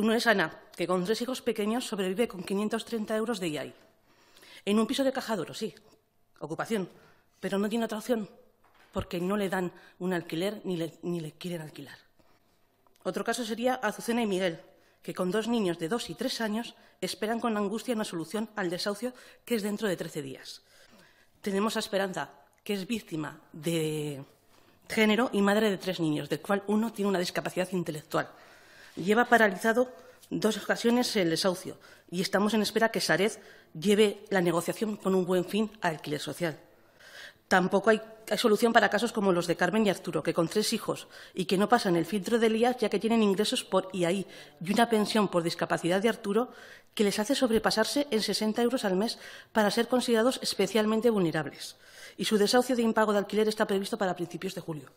Uno es Ana, que con tres hijos pequeños sobrevive con 530 euros de IAI. En un piso de caja duro, sí, ocupación, pero no tiene otra opción, porque no le dan un alquiler ni le, quieren alquilar. Otro caso sería Azucena y Miguel, que con dos niños de dos y tres años esperan con angustia una solución al desahucio que es dentro de 13 días. Tenemos a Esperanza, que es víctima de género y madre de tres niños, del cual uno tiene una discapacidad intelectual lleva paralizado dos ocasiones el desahucio y estamos en espera que Sarez lleve la negociación con un buen fin al alquiler social. Tampoco hay, hay, solución para casos como los de Carmen y Arturo, que con tres hijos y que no pasan el filtro del IAS ya que tienen ingresos por IAI y una pensión por discapacidad de Arturo que les hace sobrepasarse en 60 euros al mes para ser considerados especialmente vulnerables. Y su desahucio de impago de alquiler está previsto para principios de julio.